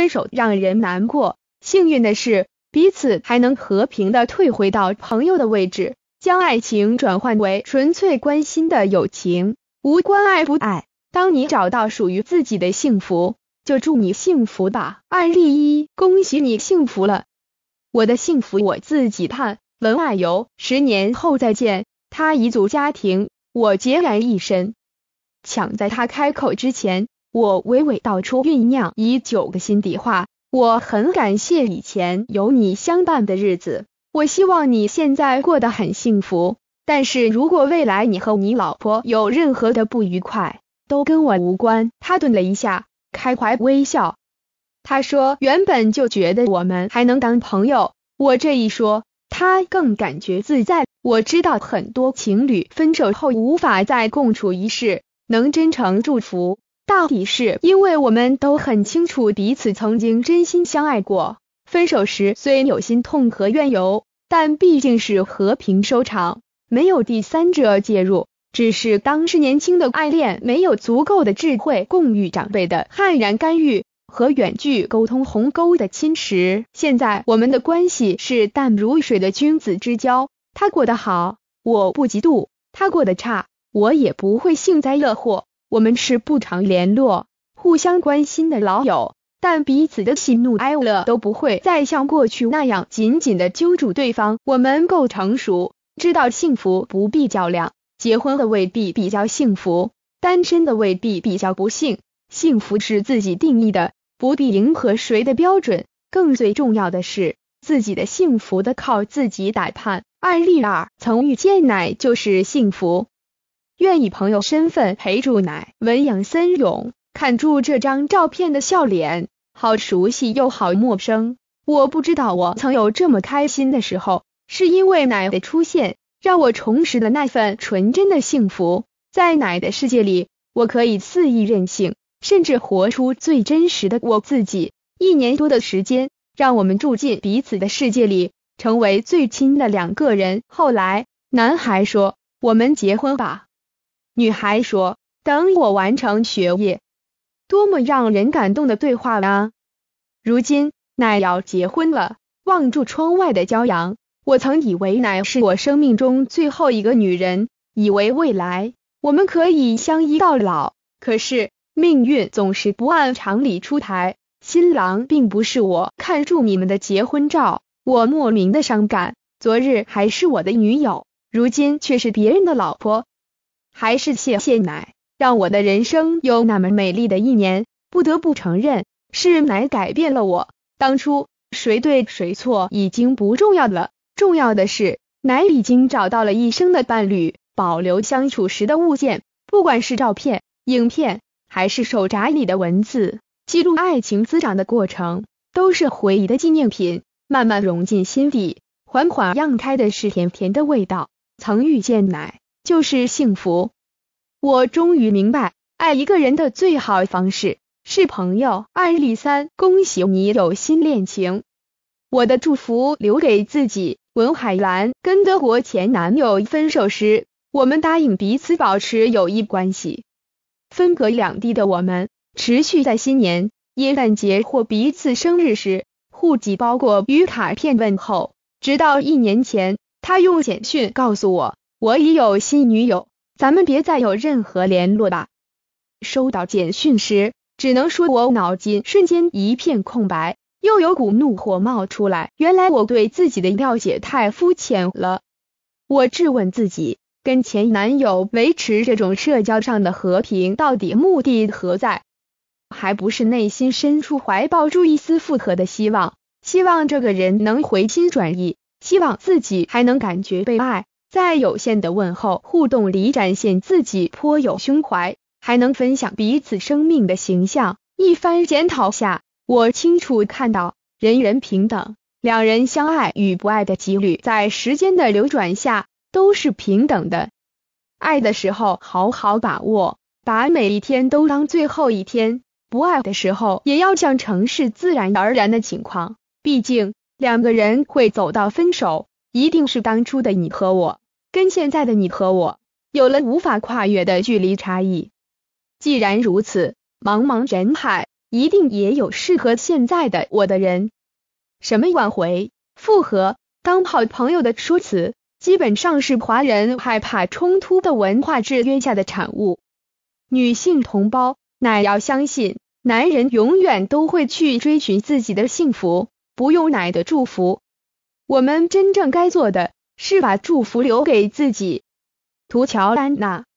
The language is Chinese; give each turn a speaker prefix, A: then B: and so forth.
A: 分手让人难过，幸运的是，彼此还能和平的退回到朋友的位置，将爱情转换为纯粹关心的友情，无关爱不爱。当你找到属于自己的幸福，就祝你幸福吧。案例一，恭喜你幸福了，我的幸福我自己盼。文案由十年后再见，他已组家庭，我孑然一身，抢在他开口之前。我娓娓道出酝酿已久的心底话，我很感谢以前有你相伴的日子。我希望你现在过得很幸福。但是如果未来你和你老婆有任何的不愉快，都跟我无关。他顿了一下，开怀微笑。他说：“原本就觉得我们还能当朋友，我这一说，他更感觉自在。”我知道很多情侣分手后无法再共处一室，能真诚祝福。到底是因为我们都很清楚彼此曾经真心相爱过，分手时虽有心痛和怨尤，但毕竟是和平收场，没有第三者介入，只是当时年轻的爱恋没有足够的智慧，共遇长辈的悍然干预和远距沟通鸿沟的侵蚀。现在我们的关系是淡如水的君子之交，他过得好，我不嫉妒；他过得差，我也不会幸灾乐祸。我们是不常联络、互相关心的老友，但彼此的喜怒哀乐都不会再像过去那样紧紧的揪住对方。我们够成熟，知道幸福不必较量，结婚的未必比较幸福，单身的未必比较不幸。幸福是自己定义的，不必迎合谁的标准。更最重要的是，自己的幸福的靠自己打判。案例二：曾遇见乃就是幸福。愿以朋友身份陪住奶，文养森勇看住这张照片的笑脸，好熟悉又好陌生。我不知道我曾有这么开心的时候，是因为奶的出现让我重拾了那份纯真的幸福。在奶的世界里，我可以肆意任性，甚至活出最真实的我自己。一年多的时间，让我们住进彼此的世界里，成为最亲的两个人。后来，男孩说：“我们结婚吧。”女孩说：“等我完成学业。”多么让人感动的对话啊！如今，奶要结婚了。望住窗外的骄阳，我曾以为奶是我生命中最后一个女人，以为未来我们可以相依到老。可是，命运总是不按常理出台。新郎并不是我。看住你们的结婚照，我莫名的伤感。昨日还是我的女友，如今却是别人的老婆。还是谢谢奶，让我的人生有那么美丽的一年。不得不承认，是奶改变了我。当初谁对谁错已经不重要了，重要的是奶已经找到了一生的伴侣。保留相处时的物件，不管是照片、影片，还是手札里的文字，记录爱情滋长的过程，都是回忆的纪念品。慢慢融进心底，缓缓漾开的是甜甜的味道。曾遇见奶。就是幸福。我终于明白，爱一个人的最好方式是朋友。案例三：恭喜你有新恋情！我的祝福留给自己。文海兰跟德国前男友分手时，我们答应彼此保持友谊关系。分隔两地的我们，持续在新年、圣诞节或彼此生日时互寄包裹与卡片问候，直到一年前，他用简讯告诉我。我已有新女友，咱们别再有任何联络吧。收到简讯时，只能说我脑筋瞬间一片空白，又有股怒火冒出来。原来我对自己的了解太肤浅了。我质问自己，跟前男友维持这种社交上的和平，到底目的何在？还不是内心深处怀抱住一丝复合的希望，希望这个人能回心转意，希望自己还能感觉被爱。在有限的问候互动里展现自己颇有胸怀，还能分享彼此生命的形象。一番检讨下，我清楚看到人人平等，两人相爱与不爱的几率在时间的流转下都是平等的。爱的时候好好把握，把每一天都当最后一天；不爱的时候也要像城市自然而然的情况。毕竟两个人会走到分手。一定是当初的你和我，跟现在的你和我，有了无法跨越的距离差异。既然如此，茫茫人海，一定也有适合现在的我的人。什么挽回、复合、当好朋友的说辞，基本上是华人害怕冲突的文化制约下的产物。女性同胞，乃要相信男人永远都会去追寻自己的幸福，不用奶的祝福。我们真正该做的是把祝福留给自己。图乔丹娜。